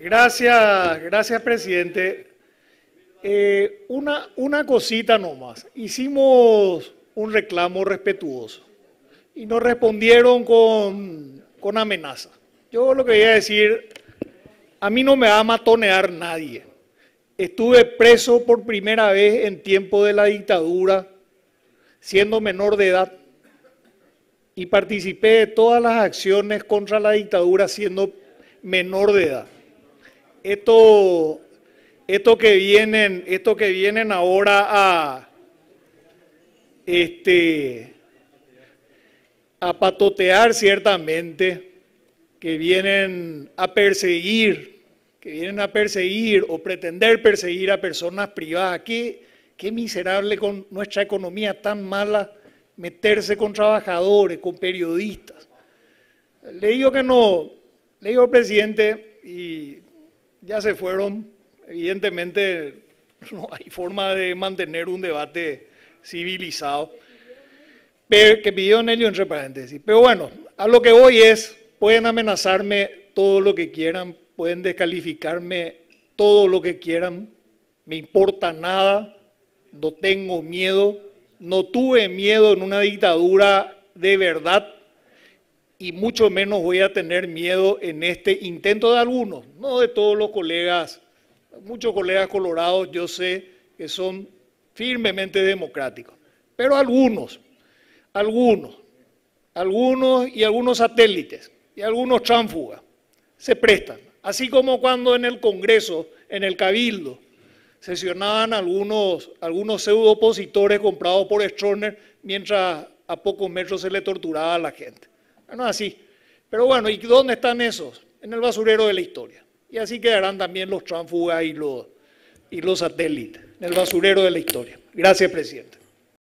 Gracias, gracias, presidente. Eh, una, una cosita nomás. Hicimos un reclamo respetuoso y nos respondieron con, con amenaza. Yo lo que voy a decir, a mí no me va a matonear nadie. Estuve preso por primera vez en tiempo de la dictadura, siendo menor de edad, y participé de todas las acciones contra la dictadura siendo menor de edad esto, esto que vienen, esto que vienen ahora a, este, a patotear ciertamente, que vienen a perseguir, que vienen a perseguir o pretender perseguir a personas privadas. Qué, qué miserable con nuestra economía tan mala meterse con trabajadores, con periodistas. Le digo que no, le digo al presidente, y ya se fueron. Evidentemente no hay forma de mantener un debate civilizado pero, que pidieron ellos entre paréntesis. Pero bueno, a lo que voy es, pueden amenazarme todo lo que quieran, pueden descalificarme todo lo que quieran, me importa nada, no tengo miedo, no tuve miedo en una dictadura de verdad y mucho menos voy a tener miedo en este intento de algunos, no de todos los colegas, muchos colegas colorados yo sé que son firmemente democráticos, pero algunos, algunos, algunos y algunos satélites y algunos tránfugas se prestan, así como cuando en el Congreso, en el Cabildo, sesionaban algunos, algunos pseudo opositores comprados por Strohner mientras a pocos metros se le torturaba a la gente. No es así. Pero bueno, ¿y dónde están esos? En el basurero de la historia. Y así quedarán también los tránfugas y los, y los satélites, en el basurero de la historia. Gracias, presidente.